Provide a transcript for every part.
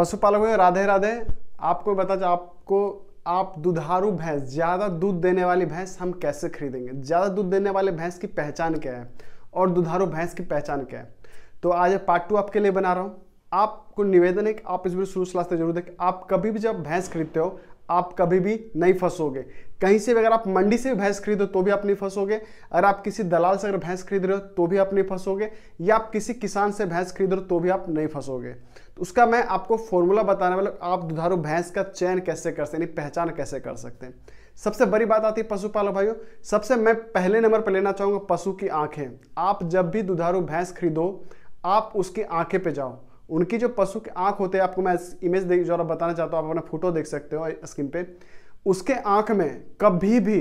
पशुपालक हुए राधे राधे आपको बता आपको आप दुधारू भैंस ज़्यादा दूध देने वाली भैंस हम कैसे खरीदेंगे ज़्यादा दूध देने वाले भैंस की पहचान क्या है और दुधारू भैंस की पहचान क्या है तो आज पार्ट टू आपके लिए बना रहा हूँ आपको निवेदन है कि आप इस वीडियो शुरू से लास्ट जरूर देखें आप कभी भी जब भैंस खरीदते हो आप कभी भी नहीं फंसोगे कहीं से भी अगर आप मंडी से भी भैंस खरीदो तो भी आप नहीं फंसोगे अगर आप किसी दलाल से अगर भैंस खरीद रहे हो तो भी आप नहीं फंसोगे या आप किसी किसान से भैंस खरीद रहे हो तो भी आप नहीं फंसोगे उसका मैं आपको फॉर्मूला बताने वाला आप दुधारू भैंस का चयन कैसे कर सकते हैं पहचान कैसे कर सकते हैं सबसे बड़ी बात आती है पशुपालक भाइयों सबसे मैं पहले नंबर पर लेना चाहूँगा पशु की आँखें आप जब भी दुधारू भैंस खरीदो आप उसकी आँखें पर जाओ उनकी जो पशु की आँख होते हैं आपको मैं इमेज देख जरा बताना चाहता हूँ आप अपना फोटो देख सकते हो स्क्रीन पे उसके आँख में कभी भी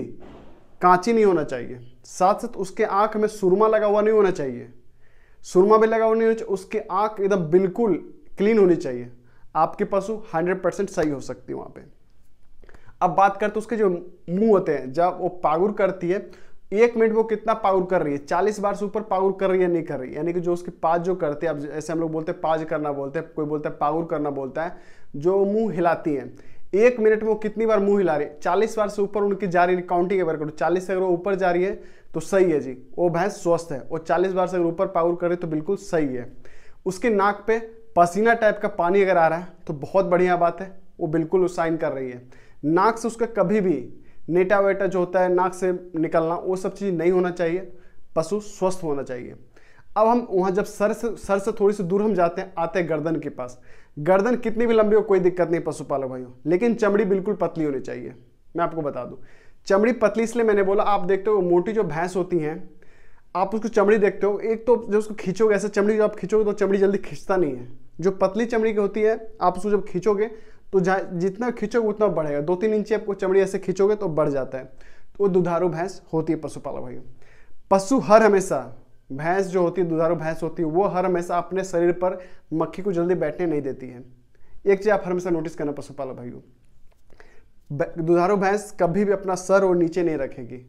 कांची नहीं होना चाहिए साथ साथ उसके आँख में सुरमा लगा हुआ नहीं होना चाहिए सुरमा भी लगा हुआ नहीं होना चाहिए उसकी आँख एकदम बिल्कुल क्लीन होनी चाहिए आपके पशु हंड्रेड परसेंट सही हो सकती है वहाँ पे अब बात करते उसके जो मुंह होते हैं जब वो पागुर करती है एक मिनट वो कितना पावर कर रही है चालीस बार से ऊपर पागुर कर रही है नहीं कर रही यानी कि जो उसकी पाज जो करते हैं अब ऐसे हम लोग बोलते हैं पाज करना बोलते हैं कोई बोलता है पागुर करना बोलता है जो मुंह हिलाती है एक मिनट में वो कितनी बार मुंह हिला रही है चालीस बार से ऊपर उनकी जा रही है काउंटिंग अगर करो चालीस से अगर वो ऊपर जा रही है तो सही है जी वो भैंस स्वस्थ है और चालीस बार से अगर ऊपर पागुर कर रही है तो बिल्कुल सही है उसके नाक पे पसीना टाइप का पानी अगर आ रहा है तो बहुत बढ़िया बात है वो बिल्कुल साइन कर रही है नाक से उसका कभी भी नेटा वेटा जो होता है नाक से निकलना वो सब चीज़ नहीं होना चाहिए पशु स्वस्थ होना चाहिए अब हम वहाँ जब सर से सर से थोड़ी सी दूर हम जाते हैं आते हैं गर्दन के पास गर्दन कितनी भी लंबी हो कोई दिक्कत नहीं पशुपालक भाइयों लेकिन चमड़ी बिल्कुल पतली होनी चाहिए मैं आपको बता दूँ चमड़ी पतली इसलिए मैंने बोला आप देखते हो मोटी जो भैंस होती हैं आप उसको चमड़ी देखते हो एक तो जब उसको खींचोगे ऐसे चमड़ी जब आप खींचोगे तो चमड़ी जल्दी खींचता नहीं है जो पतली चमड़ी की होती है आप उसको जब खींचोगे तो जितना खींचोगे उतना बढ़ेगा दो तीन इंची आपको चमड़ी ऐसे खींचोगे तो बढ़ जाता है तो वो दुधारू भैंस होती है पशुपालक भाई पशु हर हमेशा भैंस जो होती है दुधारू भैंस होती है वो हर हमेशा अपने शरीर पर मक्खी को जल्दी बैठने नहीं देती है एक चीज़ आप हर हमेशा नोटिस करना पशुपालक भाइयों दुधारू भैंस कभी भी अपना सर और नीचे नहीं रखेगी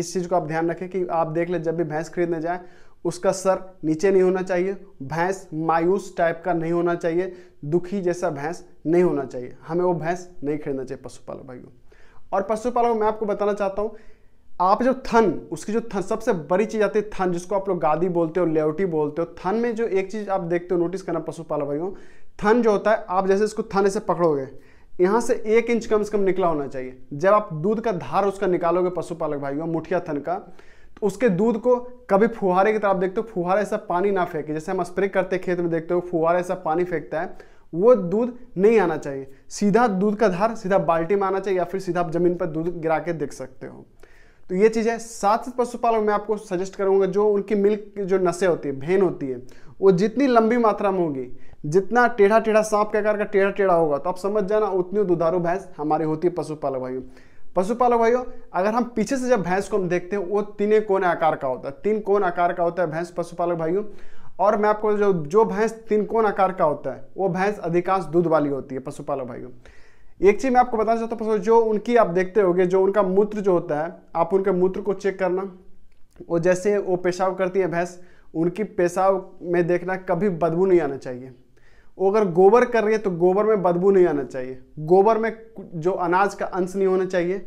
इस चीज़ को आप ध्यान रखें कि आप देख लें जब भी भैंस खरीदने जाए उसका सर नीचे नहीं होना चाहिए भैंस मायूस टाइप का नहीं होना चाहिए दुखी जैसा भैंस नहीं होना चाहिए हमें वो भैंस नहीं खरीदना चाहिए पशुपालक भाइयों और पशुपालक मैं आपको बताना चाहता हूँ आप जो थन उसकी जो थन सबसे बड़ी चीज़ आती है थन जिसको आप लोग गादी बोलते हो लेवटी बोलते हो थन में जो एक चीज़ आप देखते हो नोटिस करना पशुपालक भाइयों थन जो होता है आप जैसे इसको थन ऐसे पकड़ोगे यहाँ से एक इंच कम से कम निकला होना चाहिए जब आप दूध का धार उसका निकालोगे पशुपालक भाइयों मुठिया थन का उसके दूध को कभी फुहारे की तरफ देखते हो फुहारे ऐसा पानी ना फेंके जैसे हम स्प्रे करते खेत में देखते हो फुहारे ऐसा पानी फेंकता है वो दूध नहीं आना चाहिए सीधा दूध का धार सीधा बाल्टी में आना चाहिए या फिर सीधा आप जमीन पर दूध गिरा के देख सकते हो तो ये चीज़ है साथ साथ पशुपालक मैं आपको सजेस्ट करूंगा जो उनकी मिल्क की जो नशे होती है भेन होती है वो जितनी लंबी मात्रा में होगी जितना टेढ़ा टेढ़ा सांप के आकार का टेढ़ा टेढ़ा होगा तो आप समझ जाना उतनी दुधारू भैंस हमारी होती है पशुपालक भाइयों पशुपालक भाइयों अगर हम पीछे से जब भैंस को हम देखते हैं वो तीन कोने आकार का होता है तीन कोण आकार का होता है भैंस पशुपालक भाइयों और मैं आपको जो जो भैंस तीन कोण आकार का होता है वो भैंस अधिकांश दूध वाली होती है पशुपालक भाइयों एक चीज़ मैं आपको बताना चाहता हूँ जो उनकी आप देखते हो जो उनका मूत्र जो होता है आप उनके मूत्र को चेक करना वो जैसे वो पेशाब करती है भैंस उनकी पेशाब में देखना कभी बदबू नहीं आना चाहिए वो अगर गोबर कर रही है तो गोबर में बदबू नहीं आना चाहिए गोबर में जो अनाज का अंश नहीं होना चाहिए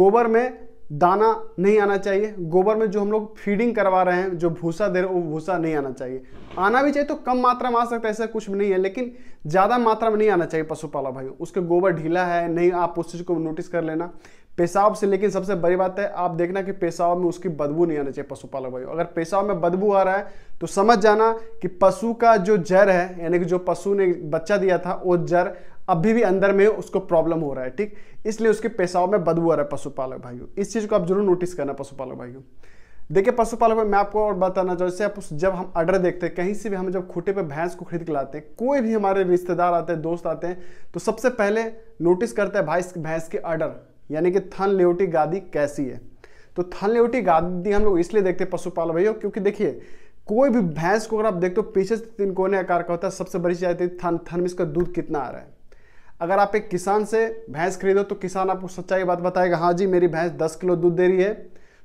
गोबर में दाना नहीं आना चाहिए गोबर में जो हम लोग फीडिंग करवा रहे हैं जो भूसा दे रहे वो भूसा नहीं आना चाहिए आना भी चाहिए तो कम मात्रा में आ सकता है ऐसा कुछ भी नहीं है लेकिन ज़्यादा मात्रा में नहीं आना चाहिए पशुपालक भाई उसके गोबर ढीला है नहीं आप उस चीज़ को नोटिस कर लेना पेशाब से लेकिन सबसे बड़ी बात है आप देखना कि पेशाब में उसकी बदबू नहीं आना चाहिए पशुपालक भाई अगर पेशाब में बदबू आ रहा है तो समझ जाना कि पशु का जो जर है यानी कि जो पशु ने बच्चा दिया था वो जर अभी भी अंदर में उसको प्रॉब्लम हो रहा है ठीक इसलिए उसके पेशाब में बदबू आ रहा है पशुपालक भाइयों इस चीज़ को आप जरूर नोटिस करना पशुपालक भाइयों देखिए पशुपालक मैं आपको और बताना चाहूँ जैसे आप जब हम ऑर्डर देखते हैं कहीं से भी हम जब खूटे पे भैंस को खरीद के लाते हैं कोई भी हमारे रिश्तेदार आते हैं दोस्त आते हैं तो सबसे पहले नोटिस करते हैं भाई भैंस के ऑर्डर यानी कि थन लेवटी गादी कैसी है तो थन लेवटी गादी हम लोग इसलिए देखते हैं पशुपाल भाइयों क्योंकि देखिए कोई भी भैंस को अगर आप देखते हो पीछे से तीन कोने आकार का होता है सबसे बड़ी चीज आती है थन थन में इसका दूध कितना आ रहा है अगर आप एक किसान से भैंस खरीदो तो किसान आपको सच्चाई बात बताएगा हाँ जी मेरी भैंस दस किलो दूध दे रही है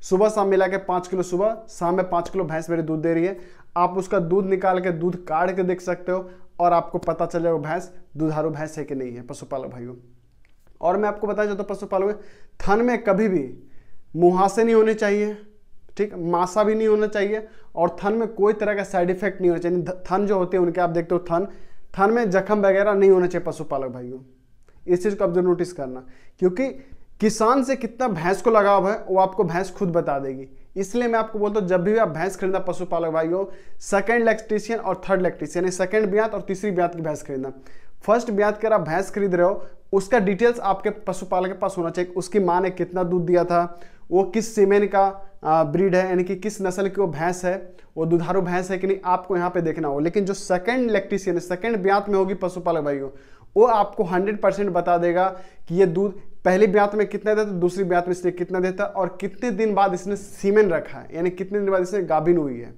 सुबह शाम मिला के पाँच किलो सुबह शाम में पाँच किलो भैंस मेरी दूध दे रही है आप उसका दूध निकाल के दूध काट के देख सकते हो और आपको पता चल जाएगा भैंस दुधारू भैंस है कि नहीं है पशुपालक भाइयों और मैं आपको बताया जाता हूँ पशुपालक में थन में कभी भी मुहासे नहीं होने चाहिए ठीक मासा भी नहीं होना चाहिए और थन में कोई तरह का साइड इफेक्ट नहीं होना चाहिए थन जो होते हैं उनके आप देखते हो थन थन में जख्म वगैरह नहीं होना चाहिए पशुपालक भाइयों इस चीज़ को आप जरूर नोटिस करना क्योंकि किसान से कितना भैंस को लगाव है वो आपको भैंस खुद बता देगी इसलिए मैं आपको बोलता हूँ जब भी आप भैंस खरीदना पशुपालक भाइयों सेकेंड इलेक्ट्रीशियन और थर्ड इलेक्ट्रीशियन सेकंड ब्यांत और तीसरी ब्यांत की भैंस खरीदना फर्स्ट ब्याज कर आप भैंस खरीद रहे हो उसका डिटेल्स आपके पशुपालक के पास होना चाहिए उसकी माँ ने कितना दूध दिया था वो किस सीमेन का ब्रीड है यानी कि किस नस्ल की वो भैंस है वो दुधारू भैंस है कि नहीं आपको यहाँ पे देखना हो लेकिन जो सेकंड इलेक्ट्रीशियन है सेकंड ब्यात में होगी पशुपालक भाइयों वो आपको 100 परसेंट बता देगा कि ये दूध पहली ब्यात में कितना देता दूसरी ब्यात में इसने कितना देता और कितने दिन बाद इसने सीमेन रखा है यानी कितने दिन बाद इसने गाभिन हुई है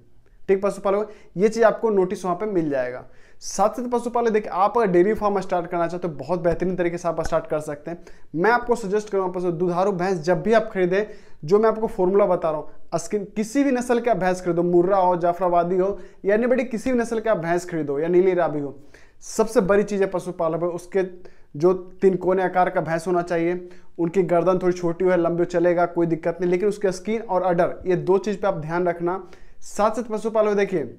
ठीक पशुपालक ये चीज़ आपको नोटिस वहाँ पे मिल जाएगा साथ साथ पशुपालक देखिए आप अगर डेयरी फार्म स्टार्ट करना चाहते हो तो बहुत बेहतरीन तरीके से आप स्टार्ट कर सकते हैं मैं आपको सजेस्ट करूँगा दुधारू भैंस जब भी आप खरीदें जो मैं आपको फॉर्मूला बता रहा हूँ स्किन किसी भी नस्ल का भैंस खरीदो मुर्रा हो जाफराबादी हो या नहीं बड़ी किसी भी नस्ल के आप भैंस खरीदो या नीली राबी हो सबसे बड़ी चीज़ है पशुपालक उसके जो तीन कोने आकार का भैंस होना चाहिए उनकी गर्दन थोड़ी छोटी हो लंबी चलेगा कोई दिक्कत नहीं लेकिन उसके स्किन और अडर ये दो चीज़ पे आप ध्यान रखना साथ साथ पशुपालक देखिए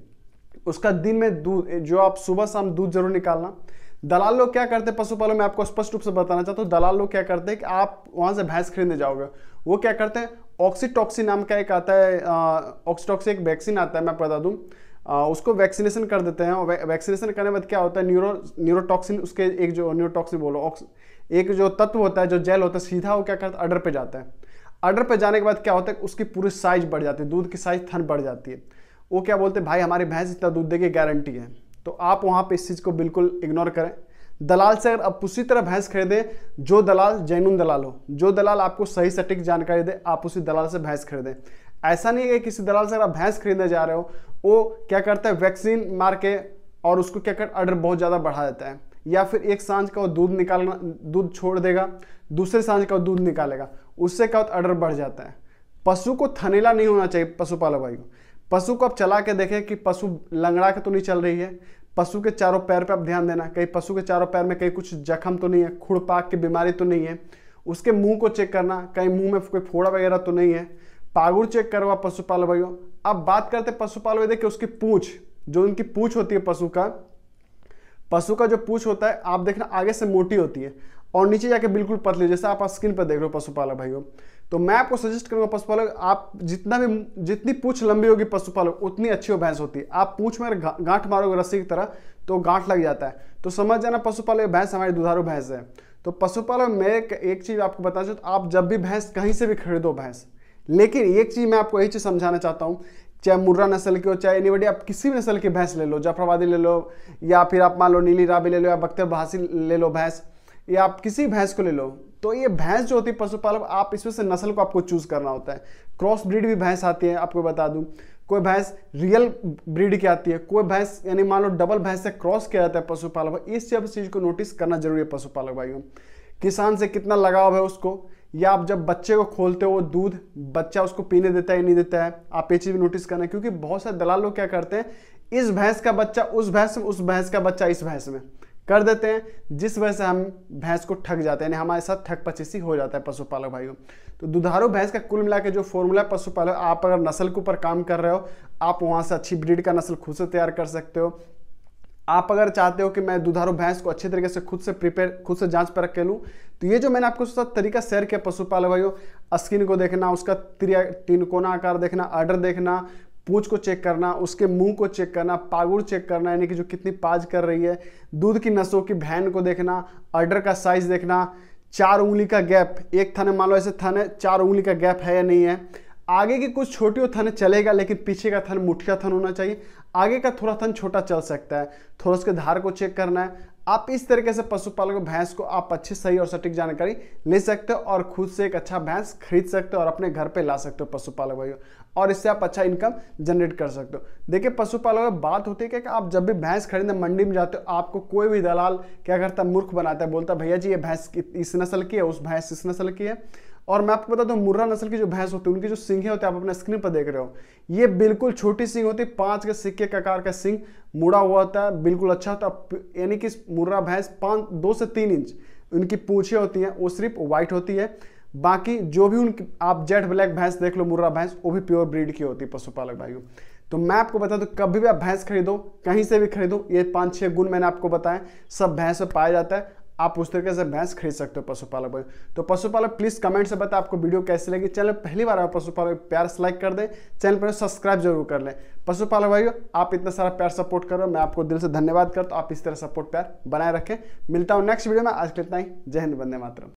उसका दिन में दूध जो आप सुबह शाम दूध जरूर निकालना दलाल लोग क्या करते हैं पशुपालन में आपको स्पष्ट रूप से बताना चाहता हूँ दलाल लोग क्या करते हैं कि आप वहाँ से भैंस खरीदने जाओगे वो क्या करते हैं ऑक्सीटॉक्सी नाम का एक आता है ऑक्सीटॉक्सी एक वैक्सीन आता है मैं बता दूँ उसको वैक्सीनेशन कर देते हैं वैक्सीनेशन करने के बाद क्या होता है न्यूरो न्यूरोटॉक्सिन उसके एक जो न्यूरोटॉक्सिन बोलो एक जो तत्व होता है जो जेल होता है सीधा वो क्या करता है अडर पर जाता है अर्डर पे जाने के बाद क्या होता है उसकी पूरी साइज बढ़ जाती है दूध की साइज थन बढ़ जाती है वो क्या बोलते हैं भाई हमारी भैंस इतना दूध देगी गारंटी है तो आप वहाँ पर इस चीज़ को बिल्कुल इग्नोर करें दलाल से अगर आप उसी तरह भैंस खरीदें जो दलाल जैनून दलाल हो जो दलाल आपको सही सटीक जानकारी दे आप उसी दलाल से भैंस खरीदें ऐसा नहीं है कि किसी दलाल से अगर आप भैंस खरीदने जा रहे हो वो क्या करता है वैक्सीन मार के और उसको क्या कर ऑर्डर बहुत ज़्यादा बढ़ा देता है या फिर एक सांझ का वो दूध निकालना दूध छोड़ देगा दूसरे सांझ का वो दूध निकालेगा उससे क्या होता अर्डर बढ़ जाता है पशु को थनेला नहीं होना चाहिए पशुपालक भाई को पशु को आप चला के देखें कि पशु लंगड़ा के तो नहीं चल रही है पशु के चारों पैर पर आप ध्यान देना कहीं पशु के चारों पैर में कहीं कुछ जख्म तो नहीं है खुड़पाक की बीमारी तो नहीं है उसके मुंह को चेक करना कहीं मुंह में कोई फोड़ा वगैरह तो नहीं है पागुर चेक करवा पशुपालक भाइयों अब बात करते पशुपालक भाई देखिए उसकी पूछ जो उनकी पूछ होती है पशु का पशु का जो पूछ होता है आप देखना आगे से मोटी होती है और नीचे जाके बिल्कुल पतली जैसे आप स्क्रीन पर देख रहे हो पशुपालक भाइयों तो मैं आपको सजेस्ट करूंगा पशुपालक आप जितना भी जितनी पूछ लंबी होगी पशुपालक उतनी अच्छी हो भैंस होती है आप पूछ में गांठ मारोगे रस्सी की तरह तो गांठ लग जाता है तो समझ जाना पशुपालक भैंस हमारी दुधारू भैंस है तो पशुपालक मैं एक, एक चीज़ आपको बता चाहूँ तो आप जब भी भैंस कहीं से भी खरीदो भैंस लेकिन एक चीज़ मैं आपको यही चीज़ समझाना चाहता हूँ चाहे मुर्रा नस्ल की हो चाहे एनीबडी आप किसी भी नस्ल की भैंस ले लो जफराबादी ले लो या फिर आप मान लो नीली राबी ले लो या बख्तर भासी ले लो भैंस या आप किसी भैंस को ले लो तो ये भैंस जो होती है पशुपालक आप इसमें से नस्ल को आपको चूज़ करना होता है क्रॉस ब्रीड भी भैंस आती है आपको बता दूं कोई भैंस रियल ब्रीड की आती है कोई भैंस यानी मान लो डबल भैंस से क्रॉस किया जाता है पशुपालक इस सब चीज़ को नोटिस करना जरूरी है पशुपालक भाइयों किसान से कितना लगाव है उसको या आप जब बच्चे को खोलते हो वो दूध बच्चा उसको पीने देता है या नहीं देता है आप ये चीज़ भी नोटिस करना क्योंकि बहुत सारे दलाल लोग क्या करते हैं इस भैंस का बच्चा उस भैंस में उस भैंस का बच्चा इस भैंस में कर देते हैं जिस वजह से हम भैंस को ठग जाते हैं यानी हमारे साथ ठग पचीसी हो जाता है पशुपालक भाइयों तो दुधारू भैंस का कुल मिला के जो फॉर्मूला पशुपालक आप अगर नस्ल के ऊपर काम कर रहे हो आप वहाँ से अच्छी ब्रीड का नस्ल खुद से तैयार कर सकते हो आप अगर चाहते हो कि मैं दुधारू भैंस को अच्छे तरीके से खुद से प्रिपेयर खुद से जांच परख के लूँ तो ये जो मैंने आपको साथ तरीका शेयर किया पशुपालक भाइयों स्किन को देखना उसका त्रिया कोना आकार देखना आर्डर देखना पूछ को चेक करना उसके मुंह को चेक करना पागुड़ चेक करना यानी कि जो कितनी पाज कर रही है दूध की नसों की भैन को देखना अर्डर का साइज देखना चार उंगली का गैप एक थाने मान लो ऐसे थाने चार उंगली का गैप है या नहीं है आगे की कुछ छोटी थन चलेगा लेकिन पीछे का थन मुठिया थन होना चाहिए आगे का थोड़ा थन छोटा चल सकता है थोड़ा उसके धार को चेक करना है आप इस तरीके से पशुपालक भैंस को आप अच्छी सही और सटीक जानकारी ले सकते हो और खुद से एक अच्छा भैंस खरीद सकते हो और अपने घर पे ला सकते हो पशुपालक भाइयों और इससे आप अच्छा इनकम जनरेट कर सकते हो देखिए पशुपालक में बात होती है कि आप जब भी भैंस खरीदने मंडी में जाते हो आपको कोई भी दलाल क्या करता मूर्ख बनाता है बोलता भैया जी ये भैंस इस नस्ल की है उस भैंस इस नस्ल की है और मैं आपको बता दूं मुर्रा नस्ल की जो भैंस होती है उनकी जो सिंह होते हैं आप अपने स्क्रीन पर देख रहे हो ये बिल्कुल छोटी सिंह होती है पांच के सिक्के का आकार का सिंह मुड़ा हुआ होता है बिल्कुल अच्छा होता है यानी कि मुर्रा भैंस पाँच दो से तीन इंच उनकी पूछे होती हैं वो सिर्फ व्हाइट होती है बाकी जो भी उनकी आप जेट ब्लैक भैंस देख लो मुर्रा भैंस वो भी प्योर ब्रीड की होती है पशुपालक भाई तो मैं आपको बता दूं कभी भी आप भैंस खरीदो कहीं से भी खरीदो ये पांच छह गुण मैंने आपको बताया सब भैंस पाया जाता है आप उस तरीके से भैंस खरीद सकते हो पशुपालक भाई तो पशुपालक प्लीज़ कमेंट से बताए आपको वीडियो कैसी लगी चैनल पहली बार आप पशुपालक प्यार से लाइक कर दें चैनल पर सब्सक्राइब जरूर कर लें पशुपालक भाइयों आप इतना सारा प्यार सपोर्ट करो मैं आपको दिल से धन्यवाद करता हूँ आप इस तरह सपोर्ट प्यार बनाए रखें मिलता हूँ नेक्स्ट वीडियो में आज के इतना ही जय हिंद बंदे मातरम